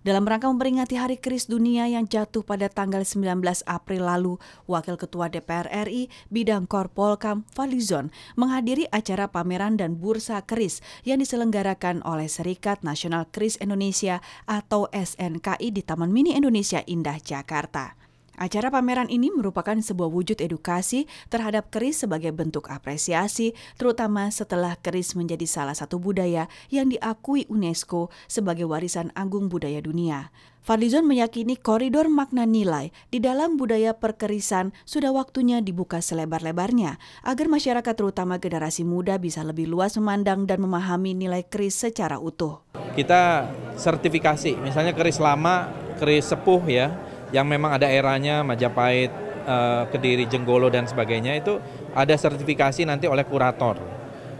Dalam rangka memperingati Hari Keris Dunia yang jatuh pada tanggal 19 April lalu, Wakil Ketua DPR RI bidang Korpolkam Valizon menghadiri acara pameran dan bursa keris yang diselenggarakan oleh Serikat Nasional Keris Indonesia atau SNKI di Taman Mini Indonesia Indah, Jakarta. Acara pameran ini merupakan sebuah wujud edukasi terhadap keris sebagai bentuk apresiasi, terutama setelah keris menjadi salah satu budaya yang diakui UNESCO sebagai warisan agung budaya dunia. Fadlizon meyakini koridor makna nilai di dalam budaya perkerisan sudah waktunya dibuka selebar-lebarnya agar masyarakat terutama generasi muda bisa lebih luas memandang dan memahami nilai keris secara utuh. Kita sertifikasi, misalnya keris lama, keris sepuh ya, yang memang ada eranya Majapahit, uh, Kediri, Jenggolo dan sebagainya itu ada sertifikasi nanti oleh kurator.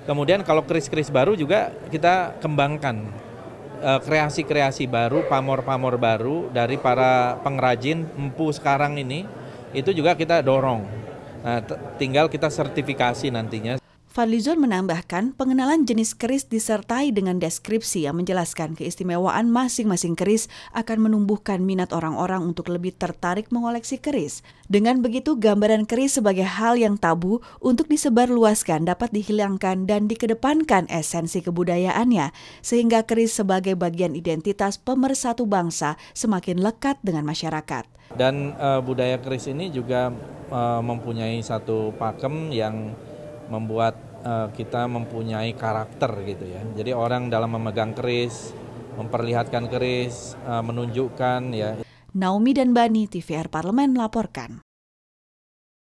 Kemudian kalau kris-kris baru juga kita kembangkan eh, kreasi-kreasi baru, pamor-pamor baru dari para pengrajin empu sekarang ini itu juga kita dorong. Nah, tinggal kita sertifikasi nantinya Fadlizon menambahkan pengenalan jenis keris disertai dengan deskripsi yang menjelaskan keistimewaan masing-masing keris akan menumbuhkan minat orang-orang untuk lebih tertarik mengoleksi keris. Dengan begitu, gambaran keris sebagai hal yang tabu untuk disebarluaskan dapat dihilangkan dan dikedepankan esensi kebudayaannya, sehingga keris sebagai bagian identitas pemersatu bangsa semakin lekat dengan masyarakat. Dan uh, budaya keris ini juga uh, mempunyai satu pakem yang membuat uh, kita mempunyai karakter gitu ya. Jadi orang dalam memegang keris, memperlihatkan keris, uh, menunjukkan ya. Naomi dan Bani, TVR Parlemen melaporkan.